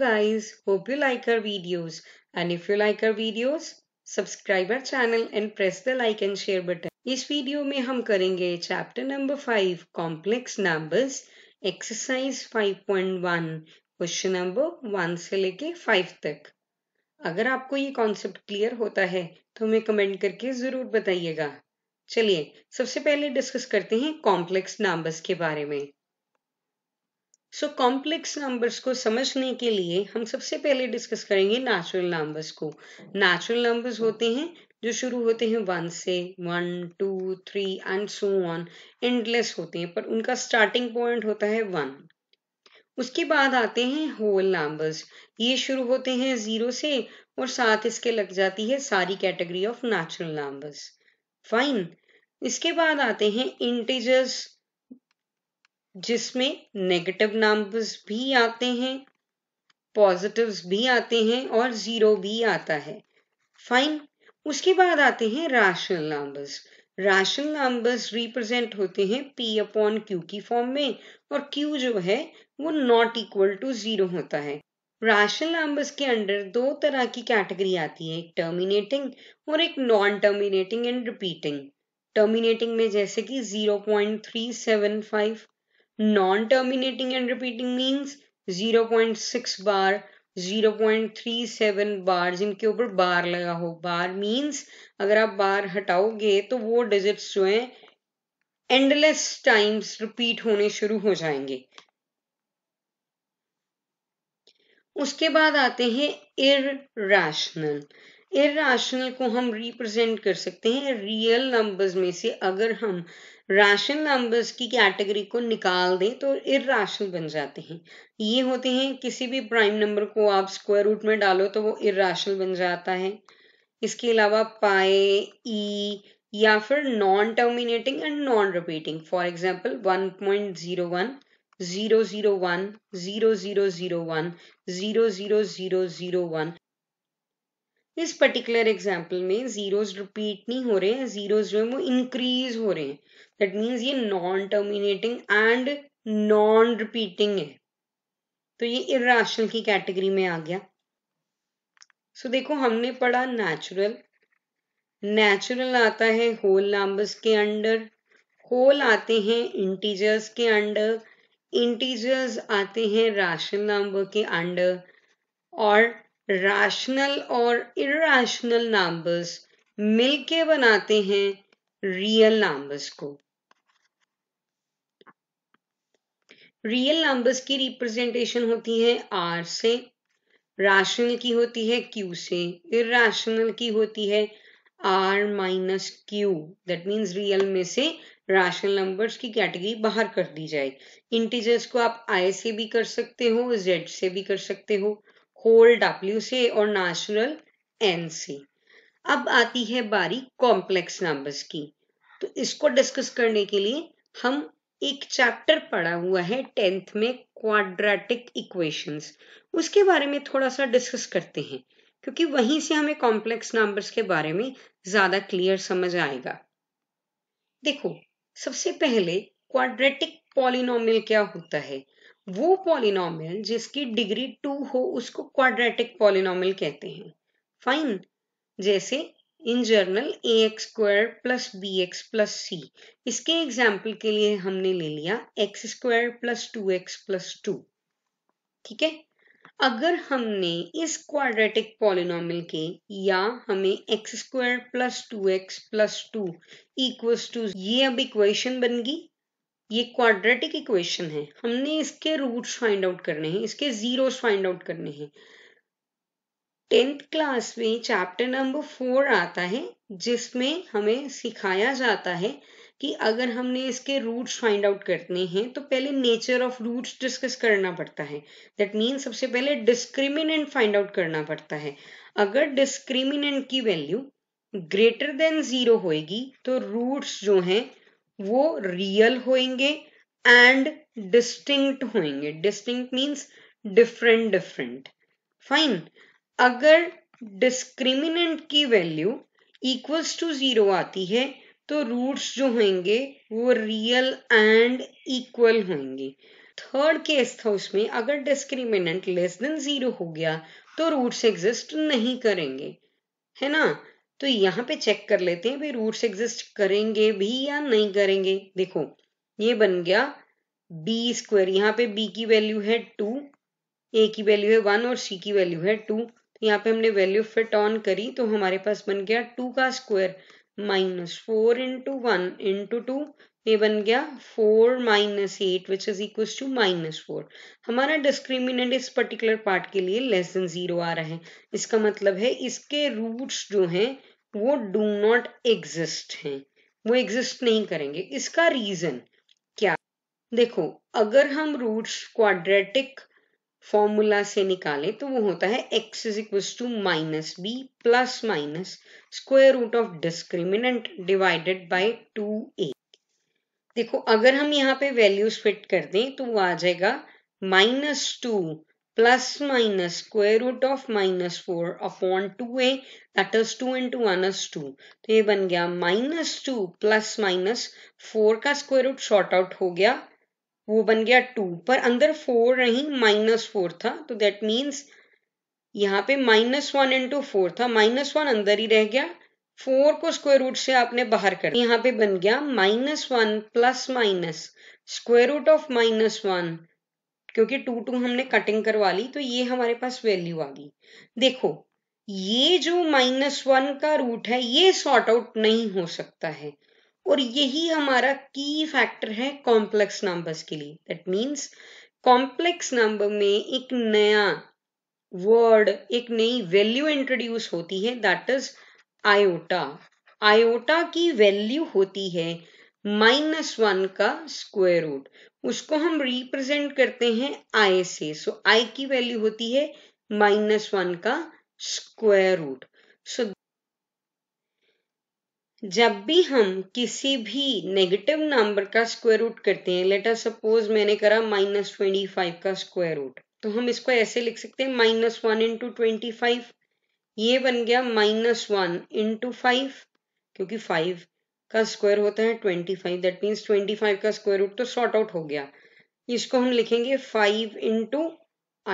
guys. Hope you like our videos. And if you like our videos, subscribe our channel and press the like and share button इस video में हम करेंगे chapter number five complex numbers exercise 5.1 question number one से लेके five तक अगर आपको ये कॉन्सेप्ट क्लियर होता है तो हमें कमेंट करके जरूर बताइएगा चलिए सबसे पहले डिस्कस करते हैं कॉम्प्लेक्स नंबर्स के बारे में सो कॉम्प्लेक्स नंबर्स को समझने के लिए हम सबसे पहले डिस्कस करेंगे नेचुरल नंबर्स को नेचुरल नंबर्स होते हैं जो शुरू होते हैं वन से one two three and so on endless होते हैं पर उनका स्टार्टिंग पॉइंट होता है वन उसके बाद आते हैं होल नंबर्स ये शुरू होते हैं जीरो से और साथ इसके लग जाती है सारी category of natural numbers fine इसके बाद आते हैं इंटीजर्स जिसमें नेगेटिव नंबर्स भी आते हैं पॉजिटिव्स भी आते हैं और ज़ीरो भी आता है फाइन उसके बाद आते हैं rational numbers rational numbers represent होते हैं पी अपॉन क्यू की फॉर्म में और क्यू जो है वो नॉट इक्वल टू जीरो होता है राशनल नंबर्स के अंडर दो तरह की कैटेगरी आती है एक टर्मिनेटिंग और एक non terminating and repeating terminating में जैसे कि 0.375 Non-terminating and repeating means 0.6 बार 0.37 बार जिनके ऊपर बार लगा हो बार मीन्स अगर आप बार हटाओगे तो वो डिजिट्स जो हैं एंडलेस टाइम्स रिपीट होने शुरू हो जाएंगे उसके बाद आते हैं इरेशनल इरेशनल को हम रिप्रेजेंट कर सकते हैं रियल नंबर्स में से अगर हम राशनल नंबर्स की कैटेगरी को निकाल दें तो इराशनल बन जाते हैं ये होते हैं किसी भी प्राइम नंबर को आप स्क्वायर रूट में डालो तो वो इराशनल बन जाता है इसके अलावा पाए ई या फिर non terminating and non repeating for example one point zero one zero zero one zero zero zero one zero zero zero zero one इस पर्टिकुलर एग्जाम्पल में जीरोज रिपीट नहीं हो रहे हैं जीरोज जो है वो इंक्रीज हो रहे हैं दैट मीन्स ये non terminating and non repeating है तो ये इराशनल की कैटेगरी में आ गया सो so, देखो हमने पढ़ा नेचुरल नेचुरल आता है होल नंबर्स के अंडर होल आते हैं इंटीजर्स के अंडर इंटीजर्स आते हैं राशनल नंबर के अंडर और रैशनल और इरेशनल नंबर्स मिलके बनाते हैं रियल नंबर्स को रियल नंबर्स की रिप्रेजेंटेशन होती है आर से रैशनल की होती है क्यू से इरेशनल की होती है R minus Q that means real में से रैशनल नंबर्स की कैटेगरी बाहर कर दी जाए इंटीजर्स को आप आई से भी कर सकते हो जेड से भी कर सकते हो होल डब्ल्यू से और नेचुरल एन से अब आती है बारी कॉम्प्लेक्स नंबर्स की तो इसको डिस्कस करने के लिए हम एक चैप्टर पढ़ा हुआ है टेंथ में क्वाड्रेटिक इक्वेशंस उसके बारे में थोड़ा सा डिस्कस करते हैं क्योंकि वहीं से हमें कॉम्प्लेक्स नंबर्स के बारे में ज्यादा क्लियर समझ आएगा देखो सबसे पहले क्वाड्रेटिक पॉलिनोमियल क्या होता है वो पॉलिनॉमियल जिसकी डिग्री टू हो उसको क्वाड्रेटिक पॉलिनॉमियल कहते हैं फाइन जैसे in general A X square plus B X plus C इसके एग्जाम्पल के लिए हमने ले लिया X square plus two X plus two ठीक है अगर हमने इस क्वाड्रेटिक पॉलिनॉमियल के या हमें X square plus two X plus two equals to ये अब इक्वेशन बन गई ये क्वाड्रेटिक इक्वेशन है हमने इसके रूट्स फाइंड आउट करने हैं इसके जीरोस फाइंड आउट करने हैं टेंथ क्लास में चैप्टर नंबर फोर आता है जिसमें हमें सिखाया जाता है कि अगर हमने इसके रूट्स फाइंड आउट करने हैं तो पहले नेचर ऑफ रूट्स डिस्कस करना पड़ता है दैट मीन सबसे पहले डिस्क्रिमिनेंट फाइंड आउट करना पड़ता है अगर डिस्क्रिमिनेंट की वैल्यू ग्रेटर देन जीरो होएगी तो रूट्स जो हैं वो रियल होएंगे एंड डिस्टिंक्ट होएंगे distinct means different different fine अगर डिस्क्रिमिनेंट की वैल्यू इक्वल्स टू जीरो आती है तो रूट्स जो होंगे वो रियल एंड इक्वल होंगे थर्ड केस था उसमें अगर डिस्क्रिमिनेंट लेस देन जीरो हो गया तो रूट्स एग्जिस्ट नहीं करेंगे है ना तो यहाँ पे चेक कर लेते हैं भाई रूट्स एग्जिस्ट करेंगे भी या नहीं करेंगे देखो ये बन गया बी स्क्वायर यहाँ पे बी की वैल्यू है टू ए की वैल्यू है वन और सी की वैल्यू है टू तो यहाँ पे हमने वैल्यू फिट ऑन करी तो हमारे पास बन गया टू का square minus four into one into two ये बन गया four minus eight which is equal to minus four हमारा डिस्क्रिमिनेंट इस पर्टिकुलर पार्ट के लिए लेस देन जीरो आ रहा है इसका मतलब है इसके रूट्स जो हैं वो डू नॉट एग्जिस्ट हैं वो एग्जिस्ट नहीं करेंगे इसका रीजन क्या देखो अगर हम रूट्स क्वाड्रेटिक फॉर्मूला से निकालें तो वो होता है x is equal to minus b plus minus square root of discriminant divided by two a देखो अगर हम यहाँ पे वैल्यूज फिट कर दें तो वो आ जाएगा minus two plus minus square root of minus four upon two a is 2 into into one 2 two तो ये बन गया minus two plus minus four का स्क्वायर रूट शॉर्ट आउट हो गया वो बन गया टू पर अंदर फोर रही माइनस फोर था तो दैट मीन्स यहाँ पे माइनस वन इंटू फोर था माइनस वन अंदर ही रह गया फोर को स्क्वायर रूट से आपने बाहर कर यहाँ पे बन गया minus one plus minus square root of minus one क्योंकि टू टू हमने कटिंग करवा ली तो ये हमारे पास वैल्यू आ गई देखो ये जो माइनस वन का रूट है ये सॉर्ट आउट नहीं हो सकता है और यही हमारा की फैक्टर है कॉम्प्लेक्स नंबर्स के लिए दैट मीन्स कॉम्प्लेक्स नंबर में एक नया वर्ड एक नई वैल्यू इंट्रोड्यूस होती है दैट इज आयोटा आयोटा की वैल्यू होती है माइनस वन का स्क्वायर रूट उसको हम रिप्रेजेंट करते हैं आई से सो आई की वैल्यू होती है माइनस वन का स्क्वायर रूट सो जब भी हम किसी भी नेगेटिव नंबर का स्क्वायर रूट करते हैं लेटर सपोज मैंने करा माइनस ट्वेंटी फाइव का स्क्वायर रूट तो हम इसको ऐसे लिख सकते हैं minus one into twenty five ये बन गया माइनस वन इंटू फाइव क्योंकि फाइव का स्क्वायर होता है twenty five that means twenty five का स्क्वायर रूट तो शॉर्ट आउट हो गया इसको हम लिखेंगे five into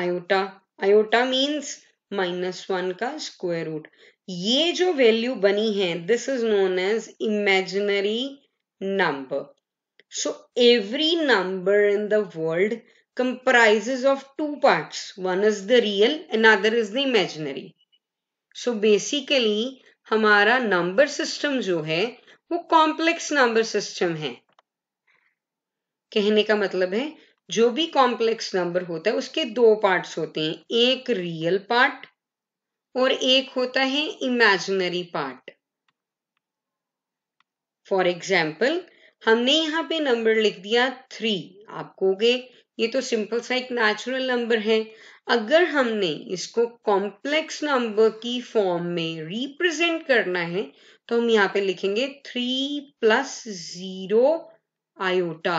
iota iota means minus one का स्क्वायर रूट ये जो वैल्यू बनी है this is known as imaginary number so every number in the world of two part one is the real and other is the imaginary so basically हमारा number system जो है वो complex number system है कहने का मतलब है जो भी कॉम्प्लेक्स नंबर होता है उसके दो पार्ट्स होते हैं एक रियल पार्ट और एक होता है इमेजिनरी पार्ट फॉर एग्जाम्पल हमने यहां पे नंबर लिख दिया थ्री आप कहोगे ये तो सिंपल सा एक नेचुरल नंबर है अगर हमने इसको कॉम्प्लेक्स नंबर की फॉर्म में रिप्रेजेंट करना है तो हम यहाँ पे लिखेंगे three plus zero iota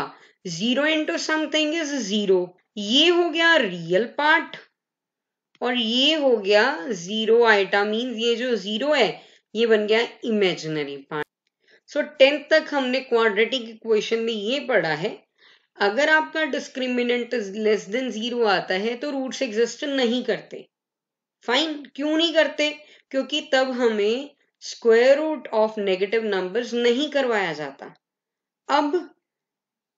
zero into something is zero ये हो गया रियल पार्ट और ये हो गया जीरो आयोटा मीन ये जो जीरो है ये बन गया इमेजिनरी पार्ट सो टेंथ तक हमने क्वाड्रेटिक इक्वेशन में ये पढ़ा है अगर आपका डिस्क्रिमिनेंट लेस देन जीरो आता है तो रूट्स एग्जिस्ट नहीं करते फाइन क्यों नहीं करते क्योंकि तब हमें square root of negative numbers नहीं करवाया जाता अब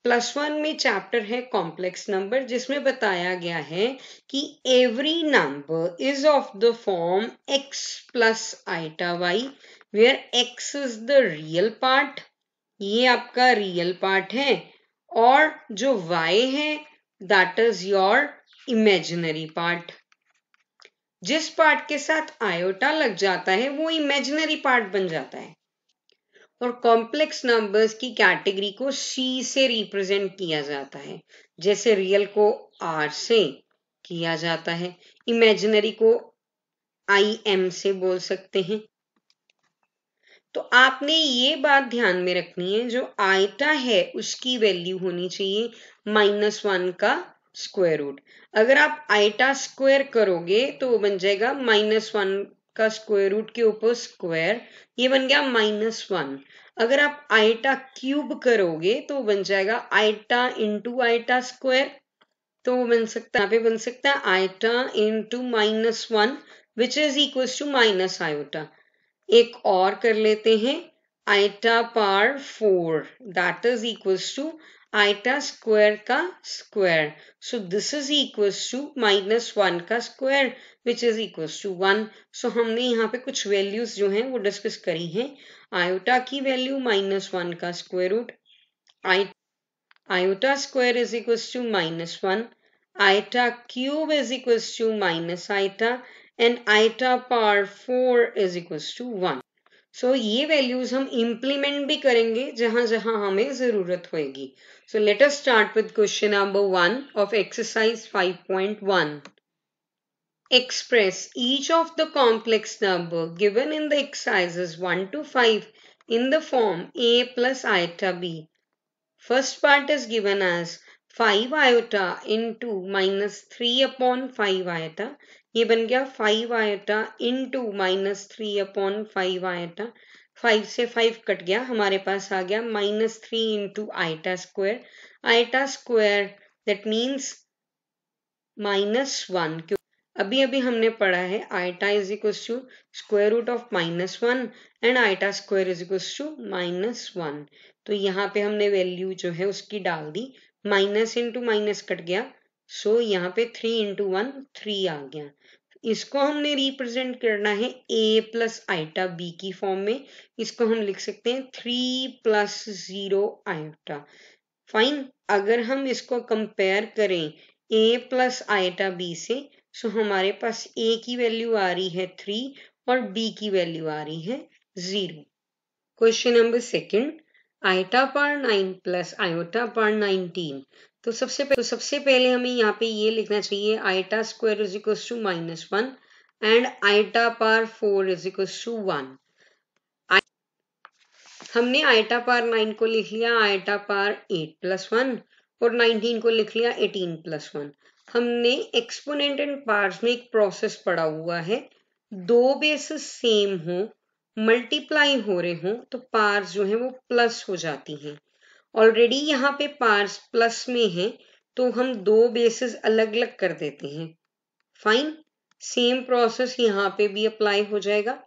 प्लस वन में चैप्टर है कॉम्प्लेक्स नंबर जिसमें बताया गया है कि every number is of the form x plus iota y where x is the real part ये आपका रियल पार्ट है और जो वाई है that is your imaginary part जिस पार्ट के साथ आयोटा लग जाता है वो इमेजिनरी पार्ट बन जाता है और कॉम्प्लेक्स नंबर्स की कैटेगरी को सी से रिप्रेजेंट किया जाता है जैसे रियल को आर से किया जाता है इमेजिनरी को आई एम से बोल सकते हैं तो आपने ये बात ध्यान में रखनी है जो आइटा है उसकी वैल्यू होनी चाहिए माइनस वन का स्क्वायर रूट अगर आप आइटा स्क्वायर करोगे तो वो बन जाएगा माइनस वन का स्क्वायर रूट के ऊपर स्क्वायर ये बन गया माइनस वन अगर आप आइटा क्यूब करोगे तो वो बन जाएगा आइटा इंटू आइटा स्क्वायर तो वो बन सकता है यहाँ पे बन सकता है iota into minus one which is equal to minus iota एक और कर लेते हैं iota power four that is equals to iota square का square so this is equals to minus one का square which is equals to one सो हमने यहाँ पे कुछ वैल्यूज जो हैं वो डिस्कस करी हैं आयोटा की वैल्यू माइनस वन का square root iota square is is to minus one iota cube is is to minus iota and iota power 4 is equal to 1. So, these values we implement bhi karenge jahan jahan hame So, let us start with question number 1 of exercise 5.1. Express each of the complex number given in the exercises 1 to 5 in the form a plus iota b. First part is given as five iota into minus three upon five iota ये बन गया five iota into minus three upon five iota five से five cut गया हमारे पास आ गया minus three into iota square iota square that means minus one क्यों अभी अभी हमने पढ़ा है iota is equal to square root of minus one and iota square is equal to minus one तो यहाँ पे हमने वैल्यू जो है उसकी डाल दी minus into minus cut so सो so, यहाँ पे थ्री इंटू वन थ्री आ गया इसको हमने रिप्रेजेंट करना है ए प्लस आइटा बी की फॉर्म में इसको हम लिख सकते हैं three plus zero iota fine अगर हम इसको कंपेयर करें ए प्लस आइटा बी से सो so हमारे पास ए की वैल्यू आ रही है थ्री और बी की वैल्यू आ रही है zero question number second iota पर नाइन प्लस आयोटा पर नाइनटीन तो सबसे तो सबसे पहले हमें यहाँ पे ये लिखना चाहिए iota square is equal to minus one and iota पर four is equal to one हमने आइटा पार नाइन को लिख लिया iota power eight plus one और नाइनटीन को लिख लिया एटीन प्लस वन हमने एक्सपोनेंट एंड पार्स में एक प्रोसेस पड़ा हुआ है दो बेसिस सेम हो मल्टीप्लाई हो रहे हों तो पार्स जो है वो प्लस हो जाती हैं ऑलरेडी यहाँ पे पार्स प्लस में है तो हम दो बेसिस अलग अलग कर देते हैं फाइन सेम प्रोसेस यहाँ पे भी अप्लाई हो जाएगा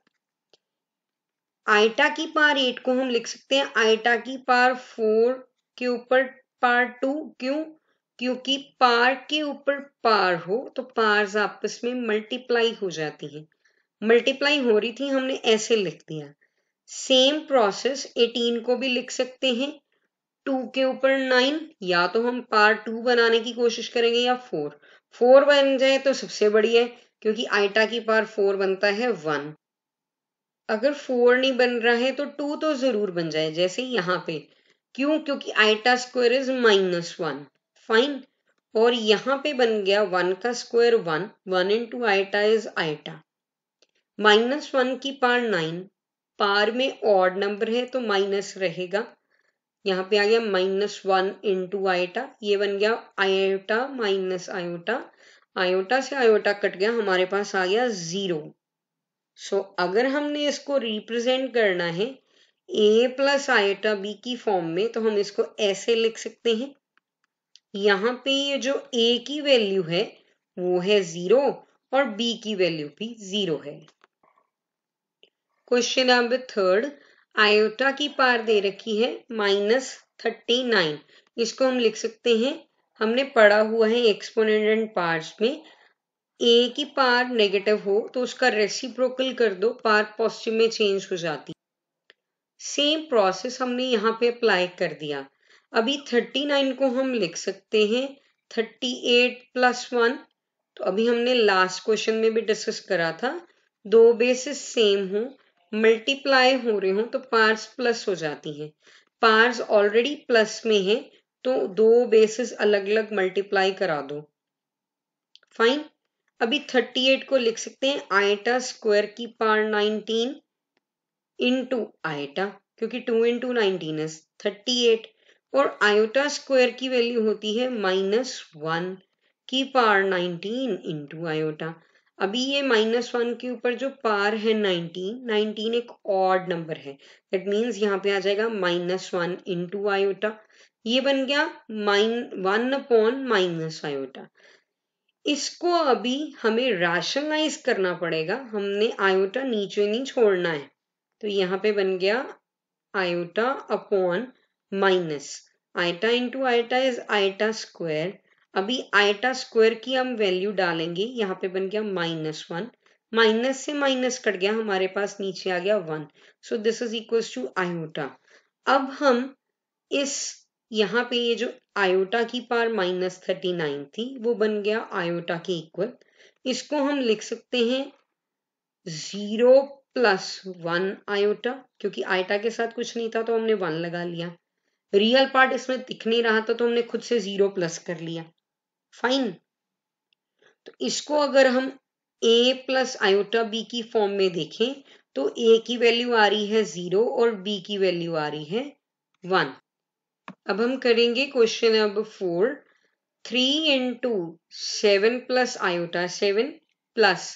आइटा की पार एट को हम लिख सकते हैं आइटा की पार फोर के ऊपर पार टू क्यों क्योंकि पार के ऊपर पार हो तो पार्स आपस में मल्टीप्लाई हो जाती हैं मल्टीप्लाई हो रही थी हमने ऐसे लिख दिया सेम प्रोसेस 18 को भी लिख सकते हैं टू के ऊपर नाइन या तो हम पार टू बनाने की कोशिश करेंगे या फोर फोर बन जाए तो सबसे बड़ी है क्योंकि आइटा की पार फोर बनता है वन अगर फोर नहीं बन रहा है तो टू तो जरूर बन जाए जैसे यहाँ पे क्यों क्योंकि iota square is minus one fine और यहाँ पे बन गया वन का square one one into iota is iota minus one की पार नाइन पार में ऑड नंबर है तो माइनस रहेगा यहाँ पे आ गया माइनस वन इंटू आयोटा ये बन गया आयोटा माइनस आयोटा आयोटा से आयोटा कट गया हमारे पास आ गया जीरो सो so, अगर हमने इसको रिप्रेजेंट करना है ए प्लस आयोटा बी की फॉर्म में तो हम इसको ऐसे लिख सकते हैं यहाँ पे ये जो ए की वैल्यू है वो है जीरो और बी की वैल्यू भी जीरो है क्वेश्चन नंबर थर्ड आयोटा की पार दे रखी है माइनस थर्टी नाइन इसको हम लिख सकते हैं हमने पढ़ा हुआ है एक्सपोनेंट एंड पार्स में ए की पार नेगेटिव हो तो उसका रेसिप्रोकल कर दो पार पॉजिटिव में चेंज हो जाती सेम प्रोसेस हमने यहाँ पे अप्लाई कर दिया अभी थर्टी नाइन को हम लिख सकते हैं थर्टी एट प्लस वन तो अभी हमने लास्ट क्वेश्चन में भी डिस्कस करा था दो बेसिस सेम हो मल्टीप्लाई हो रहे हों तो पार्स प्लस हो जाती है पार्स ऑलरेडी प्लस में है तो दो बेसिस अलग अलग मल्टीप्लाई करा दो फाइन अभी 38 को लिख सकते हैं आइटा स्क्वायर की पार 19 इंटू आइटा क्योंकि 2 इंटू नाइनटीन थर्टी थर्टी और आयोटा स्क्वायर की वैल्यू होती है माइनस वन की पार 19 इंटू आयोटा अभी ये माइनस वन के ऊपर जो पार है नाइनटीन नाइनटीन एक ऑड नंबर है दैट मीन्स यहाँ पे आ जाएगा माइनस वन इंटू आयोटा ये बन गया minus one upon minus iota इसको अभी हमें रैशनलाइज करना पड़ेगा हमने आयोटा नीचे नहीं छोड़ना है तो यहाँ पे बन गया iota upon minus iota into iota is iota square अभी आइटा स्क्वायर की हम वैल्यू डालेंगे यहाँ पे बन गया माइनस वन माइनस से माइनस कट गया हमारे पास नीचे आ गया one so this is equal to iota अब हम इस यहाँ पे ये जो आयोटा की पार माइनस थर्टी नाइन थी वो बन गया आयोटा के इक्वल इसको हम लिख सकते हैं जीरो प्लस वन आयोटा क्योंकि आयोटा के साथ कुछ नहीं था तो हमने वन लगा लिया रियल पार्ट इसमें दिख नहीं रहा था तो हमने खुद से जीरो प्लस कर लिया फाइन तो इसको अगर हम ए प्लस आयोटा बी की फॉर्म में देखें तो ए की वैल्यू आ रही है जीरो और बी की वैल्यू आ रही है वन अब हम करेंगे question number four three into seven plus iota seven plus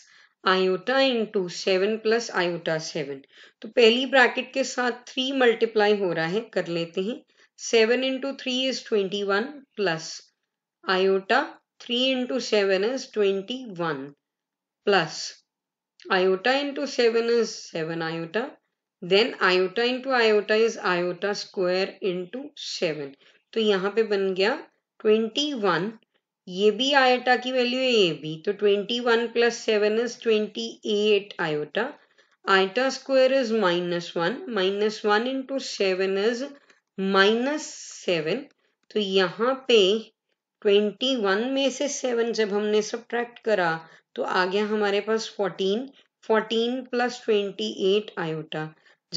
iota into seven plus iota seven तो पहली ब्रैकेट के साथ थ्री मल्टीप्लाई हो रहा है कर लेते हैं seven into three is twenty one plus iota 3 into 7 is 21 plus iota into 7 is 7 iota then iota into iota is iota square into seven तो यहाँ पे बन गया ट्वेंटी वन ये भी आयोटा की वैल्यू है ये भी तो twenty one plus seven is twenty eight iota iota square is minus one minus one into seven is minus seven तो यहाँ पे ट्वेंटी वन में से सेवन जब हमने सब करा तो आ गया हमारे पास fourteen fourteen plus twenty eight iota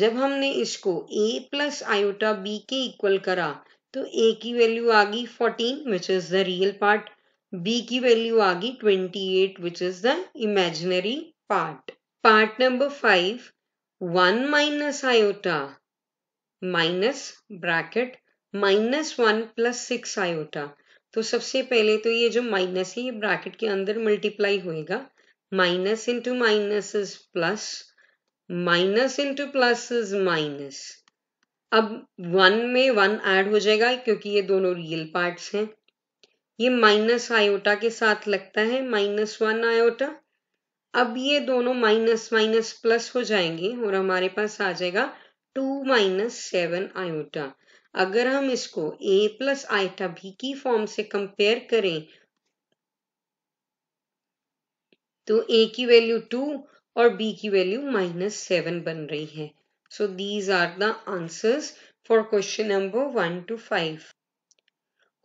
जब हमने इसको ए प्लस आयोटा बी के इक्वल करा तो ए की वैल्यू आ गई fourteen which is the real part b की वैल्यू आ गई twenty eight which is the imaginary part part number five one minus iota minus bracket minus one plus six iota तो सबसे पहले तो ये जो माइनस है ये ब्रैकेट के अंदर मल्टीप्लाई होएगा minus into minus is plus minus into plus is minus अब वन में वन ऐड हो जाएगा क्योंकि ये दोनों रियल पार्ट्स हैं ये माइनस आयोटा के साथ लगता है माइनस वन आयोटा अब ये दोनों माइनस माइनस प्लस हो जाएंगे और हमारे पास आ जाएगा टू माइनस सेवन आयोटा अगर हम इसको a प्लस आइटा बी की फॉर्म से कंपेयर करें तो a की वैल्यू टू और b की वैल्यू माइनस सेवन बन रही है so these are the answers for question number one two five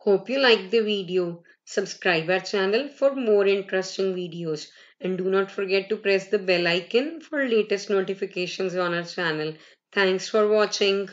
hope you like the video subscribe our channel for more interesting videos and do not forget to press the bell icon for latest notification on our channel thanks for watching